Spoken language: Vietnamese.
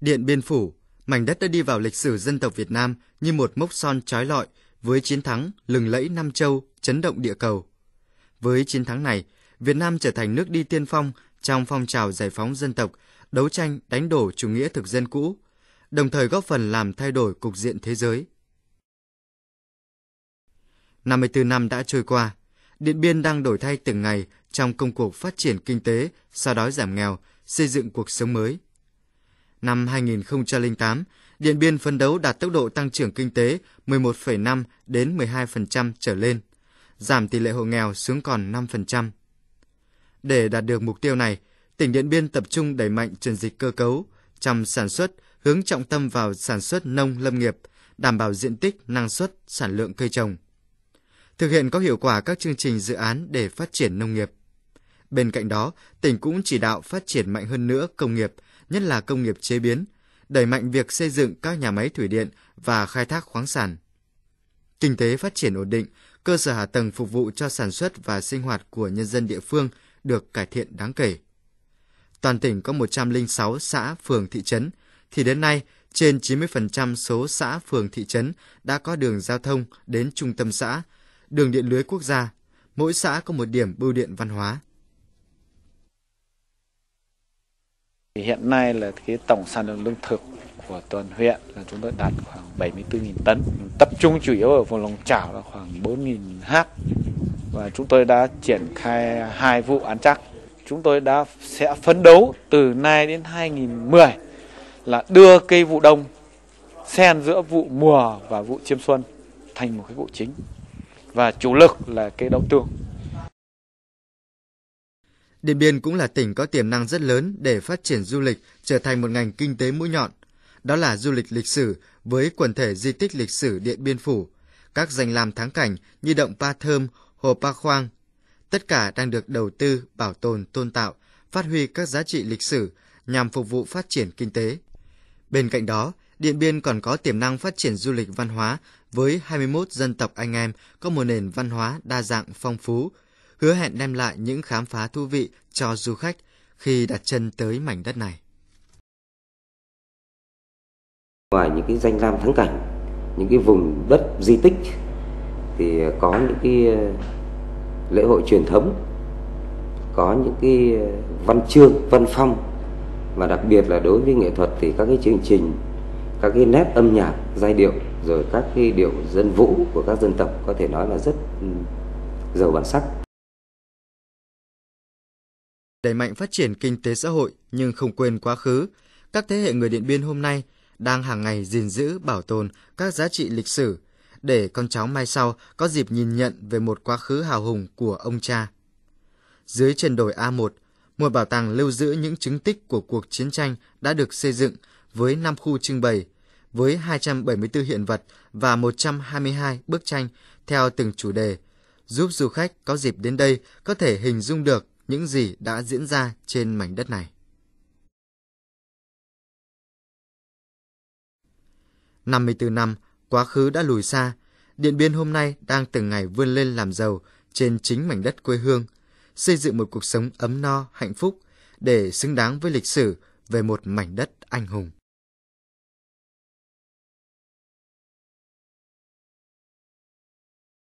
Điện Biên Phủ, mảnh đất đã đi vào lịch sử dân tộc Việt Nam như một mốc son trói lọi với chiến thắng lừng lẫy Nam Châu, chấn động địa cầu. Với chiến thắng này, Việt Nam trở thành nước đi tiên phong trong phong trào giải phóng dân tộc, đấu tranh đánh đổ chủ nghĩa thực dân cũ, đồng thời góp phần làm thay đổi cục diện thế giới. 54 năm đã trôi qua, Điện Biên đang đổi thay từng ngày trong công cuộc phát triển kinh tế, xóa đói giảm nghèo, xây dựng cuộc sống mới. Năm 2008, Điện Biên phấn đấu đạt tốc độ tăng trưởng kinh tế 11,5 đến 12% trở lên, giảm tỷ lệ hộ nghèo xuống còn 5%. Để đạt được mục tiêu này, tỉnh Điện Biên tập trung đẩy mạnh chuyển dịch cơ cấu trong sản xuất, hướng trọng tâm vào sản xuất nông lâm nghiệp, đảm bảo diện tích, năng suất, sản lượng cây trồng. Thực hiện có hiệu quả các chương trình dự án để phát triển nông nghiệp. Bên cạnh đó, tỉnh cũng chỉ đạo phát triển mạnh hơn nữa công nghiệp, nhất là công nghiệp chế biến, đẩy mạnh việc xây dựng các nhà máy thủy điện và khai thác khoáng sản. Kinh tế phát triển ổn định, cơ sở hạ tầng phục vụ cho sản xuất và sinh hoạt của nhân dân địa phương được cải thiện đáng kể. Toàn tỉnh có 106 xã, phường, thị trấn, thì đến nay trên 90% số xã, phường, thị trấn đã có đường giao thông đến trung tâm xã, đường điện lưới quốc gia, mỗi xã có một điểm bưu điện văn hóa. hiện nay là cái tổng sản lượng lương thực của toàn huyện là chúng tôi đạt khoảng 74.000 tấn. Tập trung chủ yếu ở vùng lòng chảo là khoảng 4.000 hát và chúng tôi đã triển khai hai vụ án chắc. Chúng tôi đã sẽ phấn đấu từ nay đến 2010 là đưa cây vụ đông xen giữa vụ mùa và vụ chiêm xuân thành một cái vụ chính và chủ lực là cây đậu tương. Điện Biên cũng là tỉnh có tiềm năng rất lớn để phát triển du lịch trở thành một ngành kinh tế mũi nhọn. Đó là du lịch lịch sử với quần thể di tích lịch sử Điện Biên Phủ, các danh lam thắng cảnh như động Pa Thơm, hồ Pa Khoang. Tất cả đang được đầu tư, bảo tồn, tôn tạo, phát huy các giá trị lịch sử nhằm phục vụ phát triển kinh tế. Bên cạnh đó, Điện Biên còn có tiềm năng phát triển du lịch văn hóa với 21 dân tộc anh em có một nền văn hóa đa dạng phong phú, hứa hẹn đem lại những khám phá thú vị cho du khách khi đặt chân tới mảnh đất này. Ngoài những cái danh lam thắng cảnh, những cái vùng đất di tích thì có những cái ờ, lễ hội truyền thống, có những cái ờ, văn chương, văn phong và đặc biệt là đối với nghệ thuật thì các cái chương trình các cái nét âm nhạc giai điệu rồi các cái điệu dân vũ của các dân tộc có thể nói là rất ừ, giàu bản sắc đẩy mạnh phát triển kinh tế xã hội nhưng không quên quá khứ, các thế hệ người Điện Biên hôm nay đang hàng ngày gìn giữ bảo tồn các giá trị lịch sử để con cháu mai sau có dịp nhìn nhận về một quá khứ hào hùng của ông cha. Dưới chân đồi A1, một bảo tàng lưu giữ những chứng tích của cuộc chiến tranh đã được xây dựng với 5 khu trưng bày, với 274 hiện vật và 122 bức tranh theo từng chủ đề, giúp du khách có dịp đến đây có thể hình dung được những gì đã diễn ra trên mảnh đất này. Năm mươi năm, quá khứ đã lùi xa, Điện Biên hôm nay đang từng ngày vươn lên làm giàu trên chính mảnh đất quê hương, xây dựng một cuộc sống ấm no, hạnh phúc để xứng đáng với lịch sử về một mảnh đất anh hùng.